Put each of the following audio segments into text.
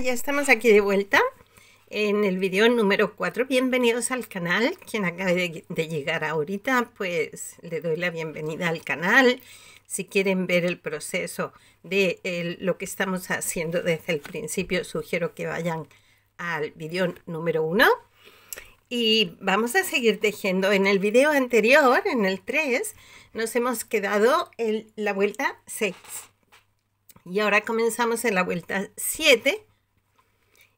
ya estamos aquí de vuelta en el video número 4. Bienvenidos al canal. Quien acabe de, llegar ahorita, pues le doy la bienvenida al canal. Si quieren ver el proceso de lo que estamos haciendo desde el principio, sugiero que vayan al video número 1. Y vamos a seguir tejiendo. En el video anterior, en el 3, nos hemos quedado en la vuelta 6. Y ahora comenzamos en la vuelta 7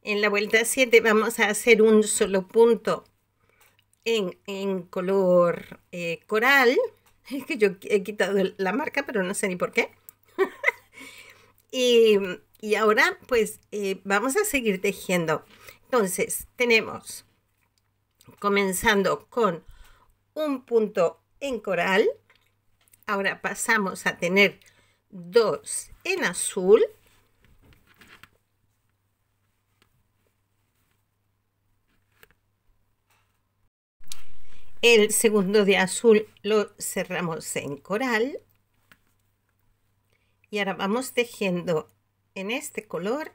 en la vuelta 7 vamos a hacer un solo punto en, color eh, coral. Es que yo he quitado la marca, pero no sé ni por qué. y, ahora pues eh, vamos a seguir tejiendo. Entonces tenemos, comenzando con un punto en coral. Ahora pasamos a tener dos en azul El segundo de azul lo cerramos en coral. Y ahora vamos tejiendo en este color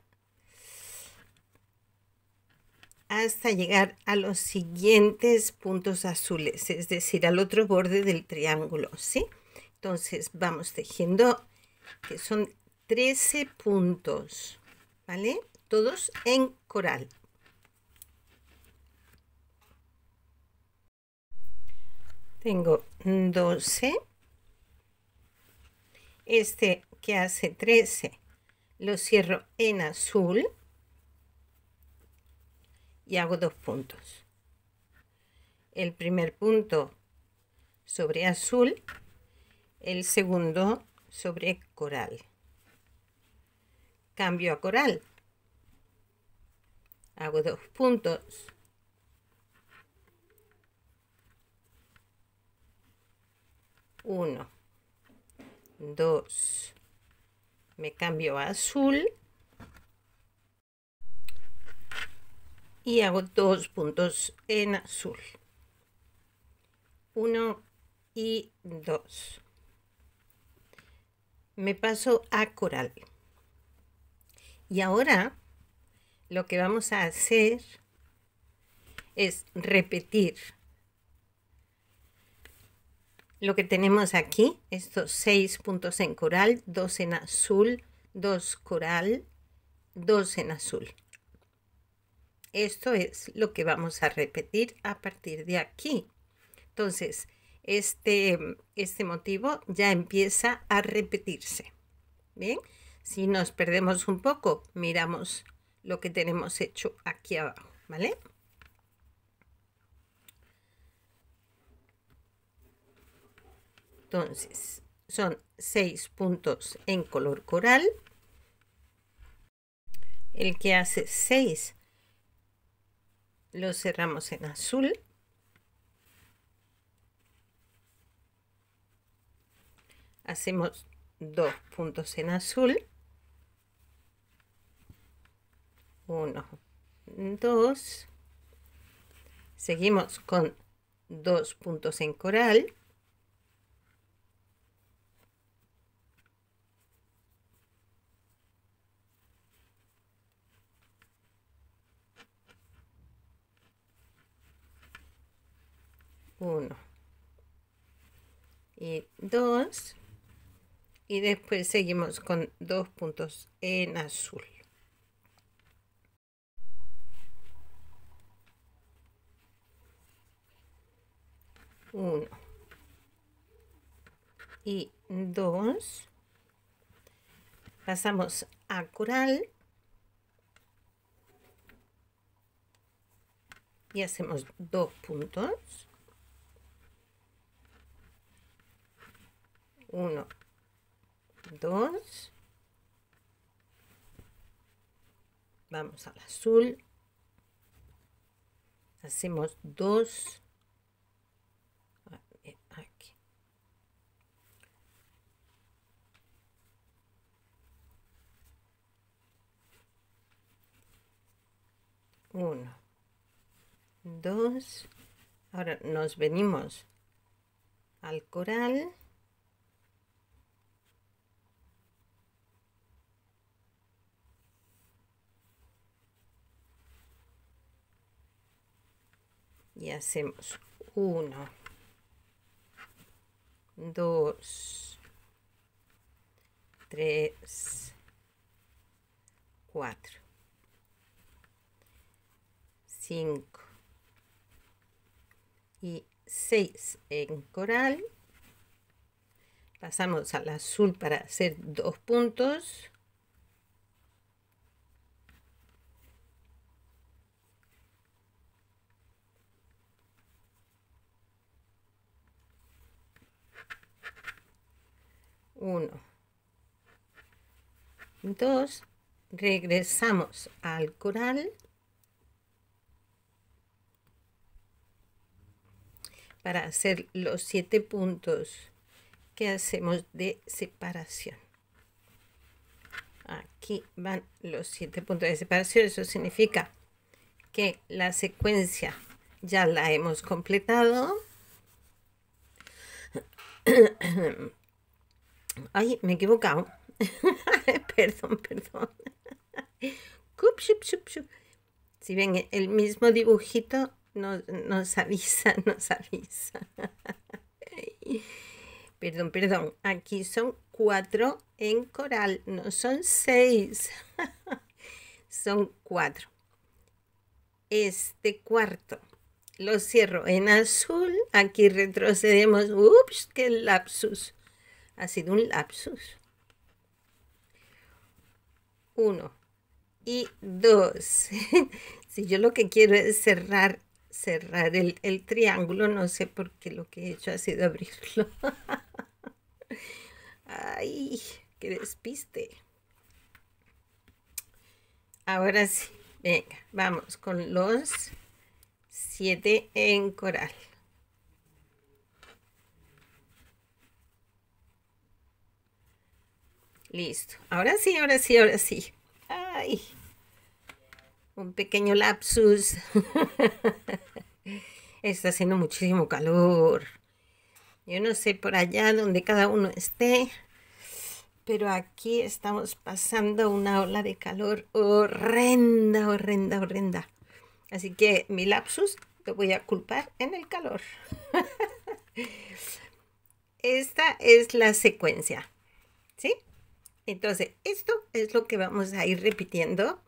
hasta llegar a los siguientes puntos azules, es decir, al otro borde del triángulo, ¿sí? Entonces vamos tejiendo, que son 13 puntos, ¿vale? Todos en coral. Tengo 12. Este que hace 13 lo cierro en azul y hago dos puntos. El primer punto sobre azul, el segundo sobre coral. Cambio a coral. Hago dos puntos 1, 2, me cambio a azul y hago dos puntos en azul. 1 y 2. Me paso a coral. Y ahora lo que vamos a hacer es repetir lo que tenemos aquí, estos seis puntos en coral, dos en azul, dos coral, dos en azul. Esto es lo que vamos a repetir a partir de aquí. Entonces, este, este motivo ya empieza a repetirse. Bien, si nos perdemos un poco, miramos lo que tenemos hecho aquí abajo, ¿vale? Entonces, son seis puntos en color coral. El que hace seis lo cerramos en azul. Hacemos dos puntos en azul. Uno, dos. Seguimos con dos puntos en coral. uno y 2 y después seguimos con dos puntos en azul uno y dos pasamos a coral y hacemos dos puntos 1, 2, vamos al azul, hacemos 2, ah, aquí. Uno, dos, ahora nos venimos al coral y hacemos 1, 2, 3, 4, 5 y 6 en coral. Pasamos al azul para hacer dos puntos. 1. 2. Regresamos al coral. Para hacer los siete puntos que hacemos de separación. Aquí van los siete puntos de separación. Eso significa que la secuencia ya la hemos completado. Ay, me he equivocado. perdón, perdón. Si ven, el mismo dibujito nos, nos avisa, nos avisa. perdón, perdón. Aquí son cuatro en coral, no son seis. son cuatro. Este cuarto lo cierro en azul. Aquí retrocedemos. Ups, qué lapsus. Ha sido un lapsus. Uno y dos. si yo lo que quiero es cerrar, cerrar el, el triángulo, no sé por qué lo que he hecho ha sido abrirlo. Ay, qué despiste. Ahora sí, venga, vamos con los siete en coral. Listo. Ahora sí, ahora sí, ahora sí. Ay, un pequeño lapsus. Está haciendo muchísimo calor. Yo no sé por allá donde cada uno esté, pero aquí estamos pasando una ola de calor horrenda, horrenda, horrenda. Así que mi lapsus lo voy a culpar en el calor. Esta es la secuencia, ¿sí? Entonces, esto es lo que vamos a ir repitiendo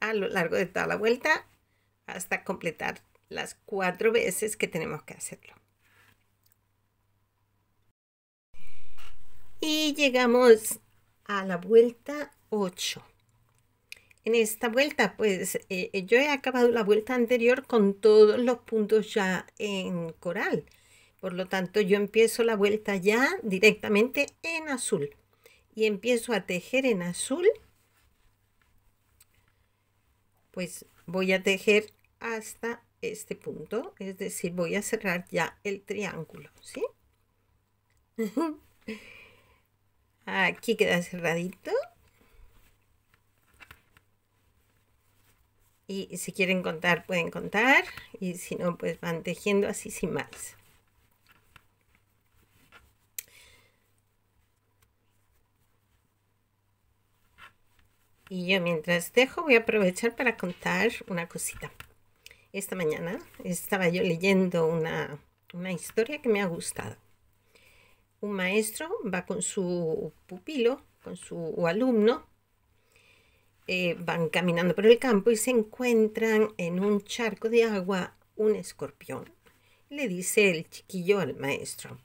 a lo largo de toda la vuelta hasta completar las cuatro veces que tenemos que hacerlo. Y llegamos a la vuelta 8. En esta vuelta, pues eh, yo he acabado la vuelta anterior con todos los puntos ya en coral. Por lo tanto, yo empiezo la vuelta ya directamente en azul y empiezo a tejer en azul, pues voy a tejer hasta este punto, es decir, voy a cerrar ya el triángulo, ¿sí? Aquí queda cerradito. Y si quieren contar, pueden contar. Y si no, pues van tejiendo así sin más. Y yo mientras dejo voy a aprovechar para contar una cosita. Esta mañana estaba yo leyendo una, historia que me ha gustado. Un maestro va con su pupilo, con su alumno, eh, van caminando por el campo y se encuentran en un charco de agua un escorpión. Le dice el chiquillo al maestro,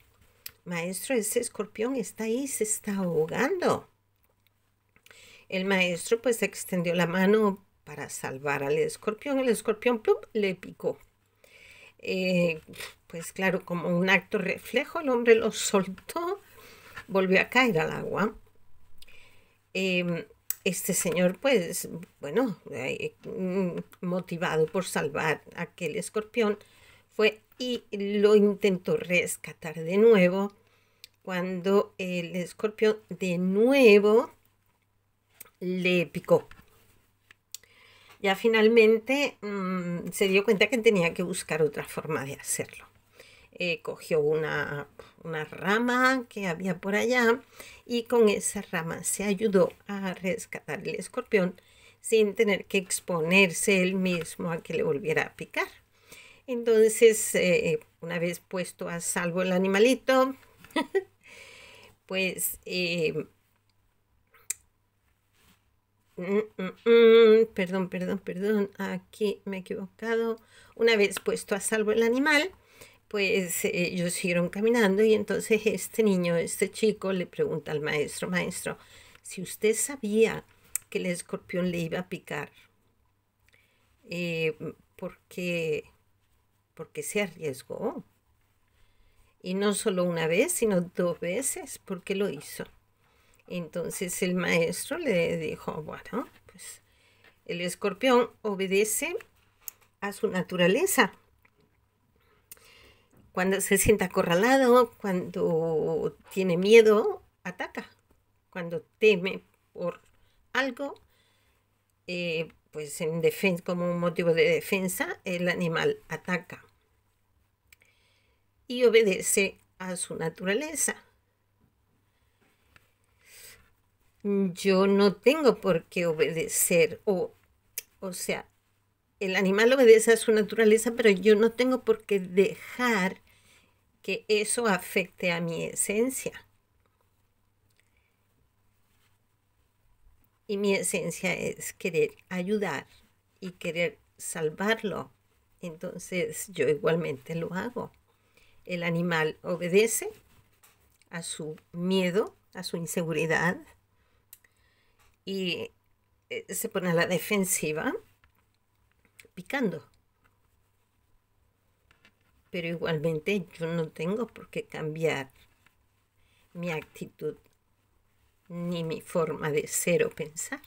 maestro, ese escorpión está ahí, se está ahogando. El maestro pues extendió la mano para salvar al escorpión. El escorpión plum, le picó. Eh, pues claro, como un acto reflejo, el hombre lo soltó, volvió a caer al agua. Em, este señor, pues, bueno, eh, mm, motivado por salvar a aquel escorpión, fue y lo intentó rescatar de nuevo cuando el escorpión de nuevo le picó. Ya finalmente mm, se dio cuenta que tenía que buscar otra forma de hacerlo. Eh, cogió una, rama que había por allá y con esa rama se ayudó a rescatar el escorpión sin tener que exponerse él mismo a que le volviera a picar. Entonces, eh, una vez puesto a salvo el animalito, pues eh, Mm, mm, mm. perdón, perdón, perdón. Aquí me he equivocado. Una vez puesto a salvo el animal, pues eh, ellos siguieron caminando y entonces este niño, este chico, le pregunta al maestro, maestro, si usted sabía que el escorpión le iba a picar, eh, ¿por, se arriesgó? Y no solo una vez, sino dos veces, ¿por qué lo hizo? Entonces el maestro le dijo, bueno, pues el escorpión obedece a su naturaleza. Cuando se sienta acorralado, cuando tiene miedo, ataca. Cuando teme por algo, eh, pues en defensa, como un motivo de defensa, el animal ataca y obedece a su naturaleza. yo no tengo por qué obedecer o, o sea, el animal obedece a su naturaleza, pero yo no tengo por qué dejar que eso afecte a mi esencia. Y mi esencia es querer ayudar y querer salvarlo. Entonces yo igualmente lo hago. El animal obedece a su miedo, a su inseguridad, y eh, se pone a la defensiva picando. Pero igualmente yo no tengo por qué cambiar mi actitud ni mi forma de ser o pensar.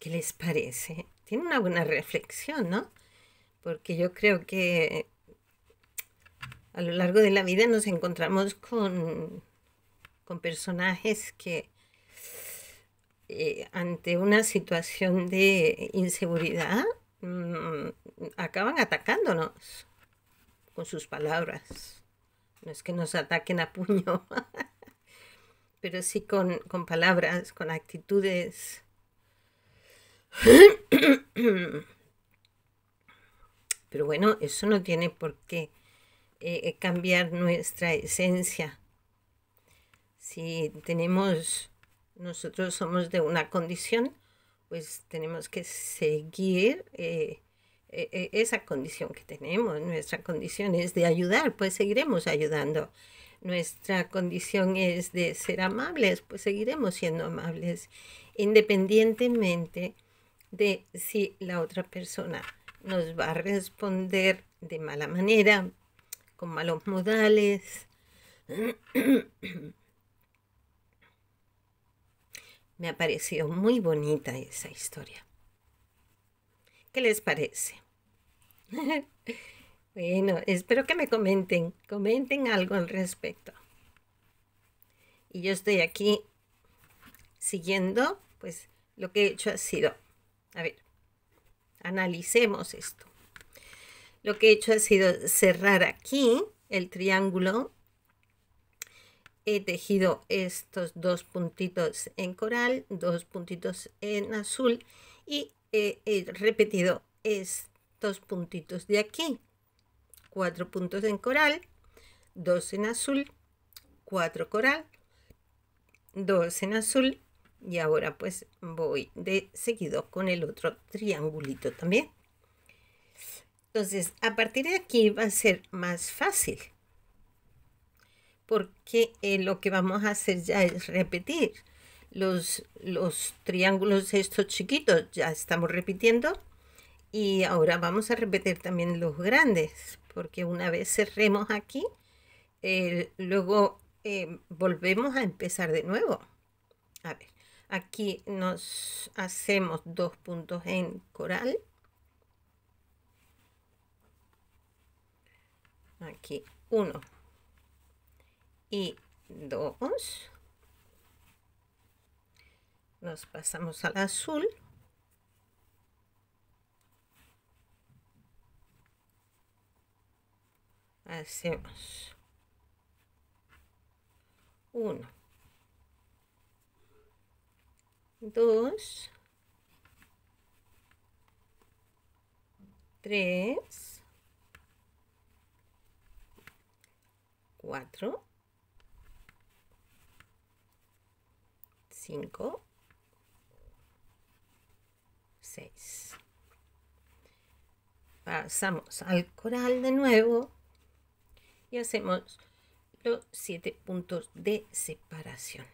¿Qué les parece? Tiene una buena reflexión, ¿no? Porque yo creo que a lo largo de la vida nos encontramos con con personajes que eh, ante una situación de inseguridad mm, acaban atacándonos con sus palabras. No es que nos ataquen a puño, pero sí con, palabras, con actitudes. Pero bueno, eso no tiene por qué eh, eh, cambiar nuestra esencia si tenemos, nosotros somos de una condición, pues tenemos que seguir eh, e, e, esa condición que tenemos. Nuestra condición es de ayudar, pues seguiremos ayudando. Nuestra condición es de ser amables, pues seguiremos siendo amables, independientemente de si la otra persona nos va a responder de mala manera, con malos modales. Me ha parecido muy bonita esa historia. ¿Qué les parece? bueno, espero que me comenten, comenten algo al respecto. Y yo estoy aquí siguiendo, pues lo que he hecho ha sido, a ver, analicemos esto. Lo que he hecho ha sido cerrar aquí el triángulo he tejido estos dos puntitos en coral, dos puntitos en azul y he repetido estos puntitos de aquí. Cuatro puntos en coral, dos en azul, cuatro coral, dos en azul y ahora pues voy de seguido con el otro triangulito también. Entonces, a partir de aquí va a ser más fácil porque eh, lo que vamos a hacer ya es repetir los, los triángulos estos chiquitos, ya estamos repitiendo y ahora vamos a repetir también los grandes, porque una vez cerremos aquí, eh, luego eh, volvemos a empezar de nuevo. A ver, aquí nos hacemos dos puntos en coral. Aquí uno y 2. Nos pasamos al azul. Hacemos 1, 2, 3, 4, 5, 6. Pasamos al coral de nuevo y hacemos los 7 puntos de separación.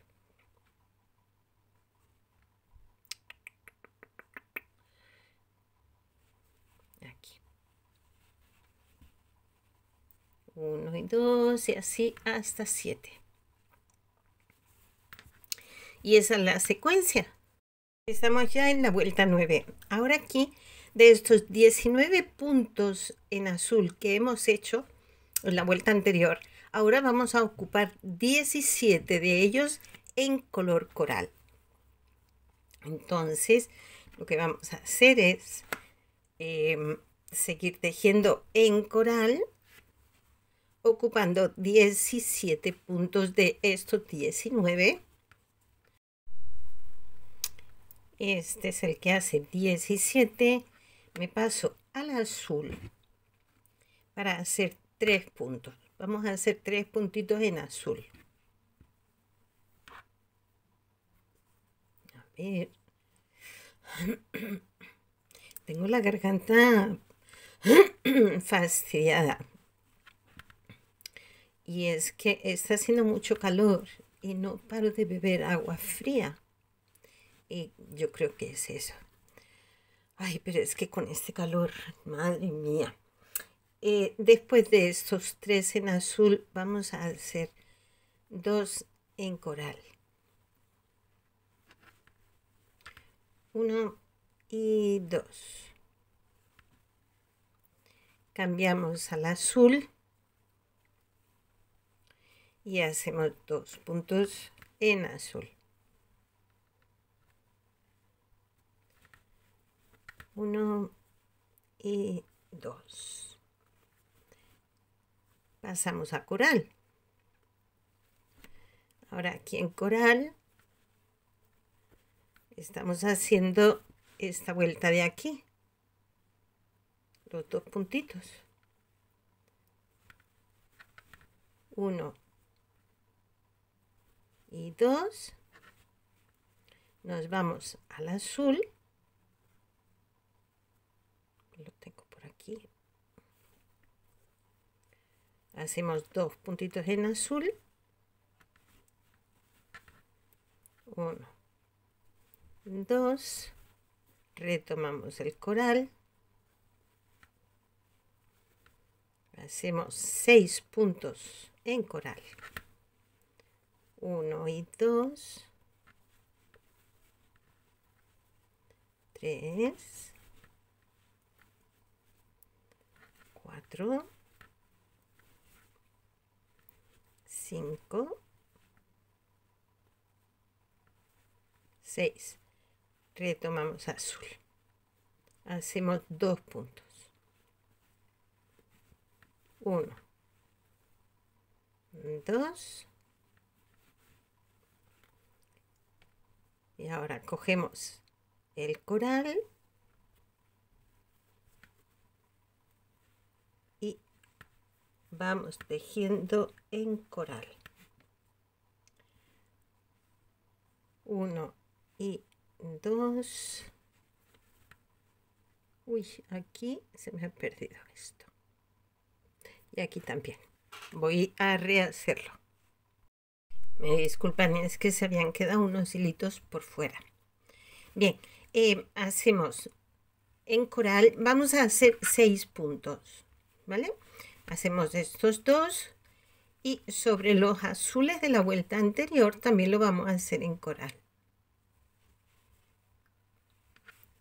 Aquí. Uno y 2 y así hasta 7 y esa es la secuencia. Estamos ya en la vuelta 9. Ahora aquí, de estos 19 puntos en azul que hemos hecho en la vuelta anterior, ahora vamos a ocupar 17 de ellos en color coral. Entonces, lo que vamos a hacer es em, seguir tejiendo en coral, ocupando 17 puntos de estos 19 Este es el que hace 17. Me paso al azul para hacer tres puntos. Vamos a hacer tres puntitos en azul. A ver. Tengo la garganta fastidiada. Y es que está haciendo mucho calor y no paro de beber agua fría. Y yo creo que es eso. Ay, pero es que con este calor, madre mía. Eh, después de estos tres en azul, vamos a hacer dos en coral. Uno y dos. Cambiamos al azul y hacemos dos puntos en azul. uno y dos Pasamos a coral. Ahora aquí en coral estamos haciendo esta vuelta de aquí. Los dos puntitos. uno y dos Nos vamos al azul hacemos dos puntitos en azul uno dos retomamos el coral hacemos seis puntos en coral Uno y dos, tres. 4, 5, 6. Retomamos azul. Hacemos dos puntos. 1, 2. Y ahora cogemos el coral vamos tejiendo en coral uno y dos uy aquí se me ha perdido esto y aquí también voy a rehacerlo me disculpan es que se habían quedado unos hilitos por fuera bien eh, hacemos en coral vamos a hacer seis puntos vale Hacemos estos dos y sobre los azules de la vuelta anterior también lo vamos a hacer en coral.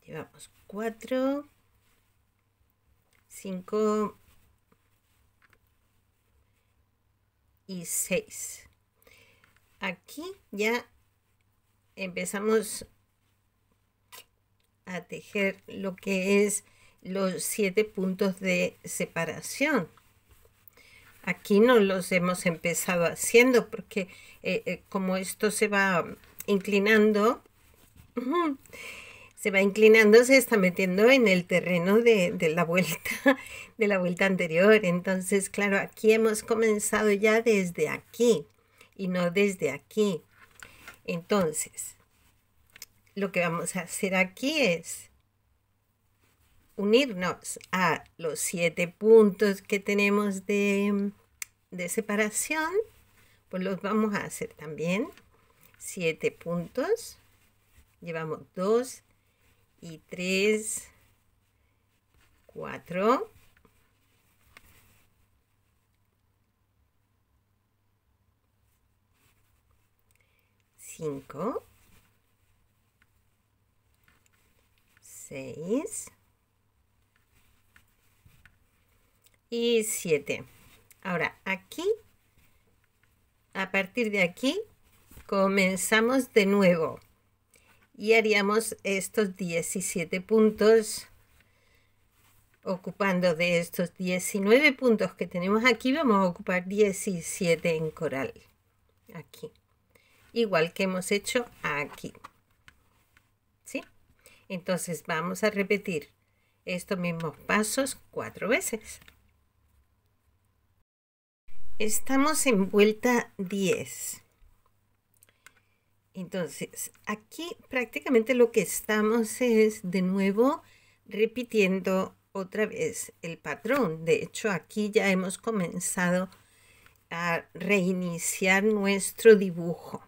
Llevamos 4, 5 y 6. Aquí ya empezamos a tejer lo que es los siete puntos de separación. Aquí no los hemos empezado haciendo porque eh, eh, como esto se va inclinando, se va inclinando, se está metiendo en el terreno de, la vuelta, de la vuelta anterior. Entonces, claro, aquí hemos comenzado ya desde aquí y no desde aquí. Entonces, lo que vamos a hacer aquí es unirnos a los siete puntos que tenemos mm, de, separación, pues los vamos a hacer también. Siete puntos. Llevamos dos y tres, cuatro. Cinco. Seis. y 7. Ahora, aquí, a partir de aquí, comenzamos de nuevo y haríamos estos 17 puntos ocupando de estos 19 puntos que tenemos aquí vamos a ocupar 17 en coral aquí igual que hemos hecho aquí ¿sí? entonces vamos a repetir estos mismos pasos cuatro veces Estamos en vuelta 10. Entonces, aquí prácticamente lo que estamos es de nuevo repitiendo otra vez el patrón. De hecho, aquí ya hemos comenzado a reiniciar nuestro dibujo.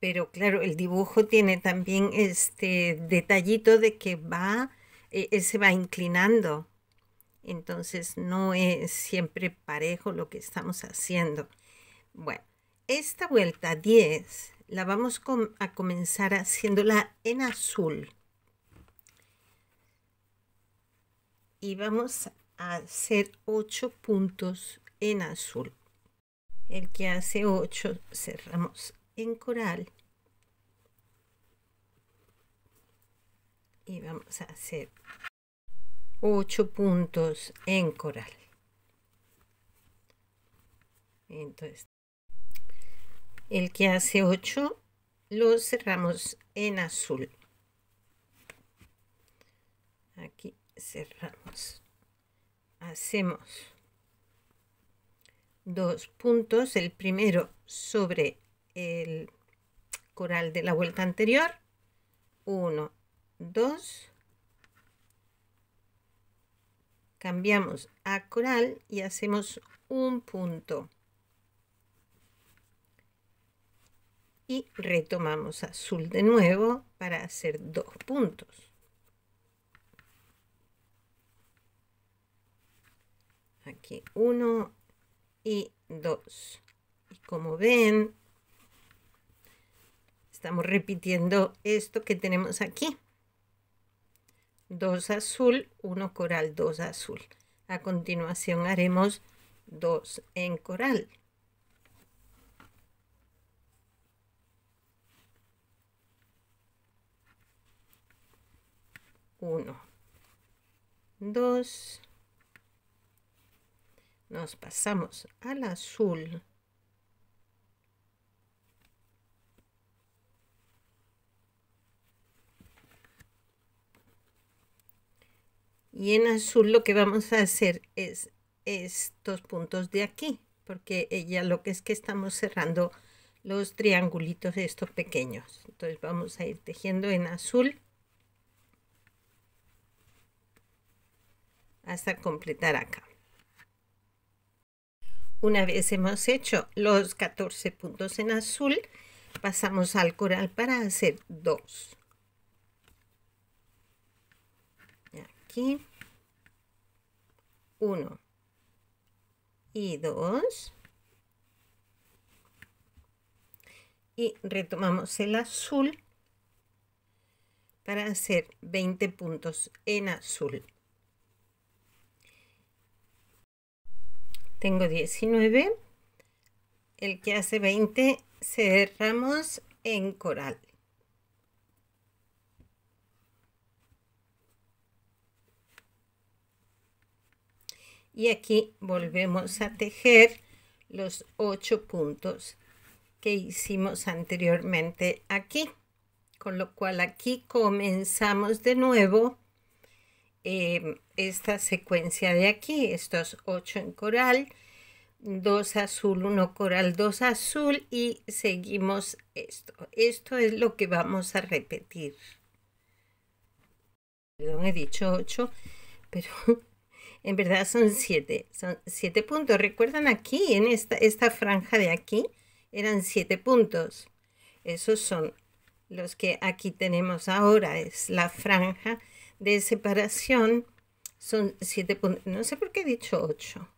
Pero claro, el dibujo tiene también este detallito de que va, eh, eh, se va inclinando entonces no es siempre parejo lo que estamos haciendo. Bueno, esta vuelta 10 la vamos a comenzar haciéndola en azul. Y vamos a hacer 8 puntos en azul. El que hace 8 cerramos en coral. Y vamos a hacer 8 puntos en coral. Entonces, el que hace ocho lo cerramos en azul. Aquí cerramos. Hacemos dos puntos, el primero sobre el coral de la vuelta anterior, 1, 2, Cambiamos a coral y hacemos un punto. Y retomamos azul de nuevo para hacer dos puntos. Aquí uno y dos. Y como ven, estamos repitiendo esto que tenemos aquí. 2 azul, 1 coral, 2 azul. A continuación haremos 2 en coral. Uno, dos, nos pasamos al azul, Y en azul lo que vamos a hacer es estos puntos de aquí, porque ella lo que es que estamos cerrando los triangulitos de estos pequeños. Entonces vamos a ir tejiendo en azul hasta completar acá. Una vez hemos hecho los 14 puntos en azul, pasamos al coral para hacer dos. Aquí. 1 y 2 y retomamos el azul para hacer 20 puntos en azul. Tengo 19. El que hace 20 cerramos en coral. y aquí volvemos a tejer los ocho puntos que hicimos anteriormente aquí con lo cual aquí comenzamos de nuevo em, esta secuencia de aquí estos ocho en coral dos azul uno coral dos azul y seguimos esto esto es lo que vamos a repetir perdón he dicho 8 pero en verdad son siete, son siete puntos. ¿Recuerdan aquí, en esta, esta franja de aquí? Eran siete puntos. Esos son los que aquí tenemos ahora. Es la franja de separación. Son siete puntos. No sé por qué he dicho ocho.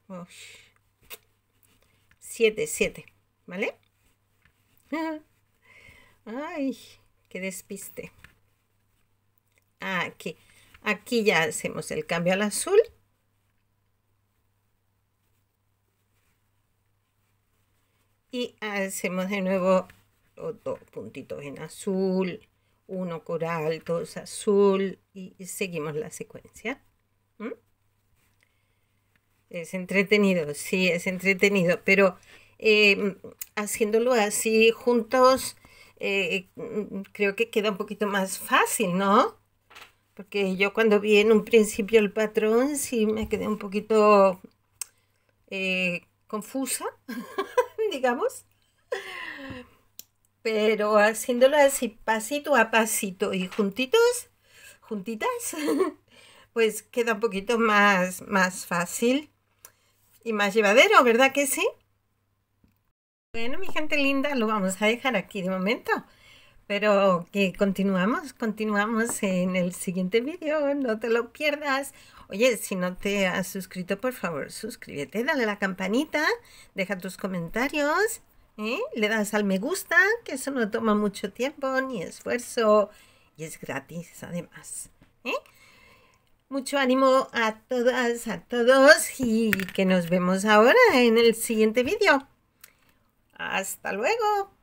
Siete, siete. ¿Vale? Ay, qué despiste. Ah, aquí. Aquí ya hacemos el cambio al azul y hacemos de nuevo otros dos puntitos en azul, uno coral, dos azul y seguimos la secuencia. Es entretenido, sí, es entretenido, pero em, haciéndolo así juntos eh, creo que queda un poquito más fácil, ¿no? Porque yo cuando vi en un principio el patrón sí me quedé un poquito eh, confusa. digamos. Pero haciéndolo así, pasito a pasito y juntitos, juntitas, pues queda un poquito más, más fácil y más llevadero, ¿verdad que sí? Bueno, mi gente linda, lo vamos a dejar aquí de momento. Pero que continuamos, continuamos en el siguiente vídeo, no te lo pierdas. Oye, si no te has suscrito, por favor, suscríbete, dale a la campanita, deja tus comentarios, ¿eh? le das al me gusta, que eso no toma mucho tiempo ni esfuerzo y es gratis además. ¿eh? Mucho ánimo a todas, a todos y que nos vemos ahora en el siguiente vídeo. Hasta luego.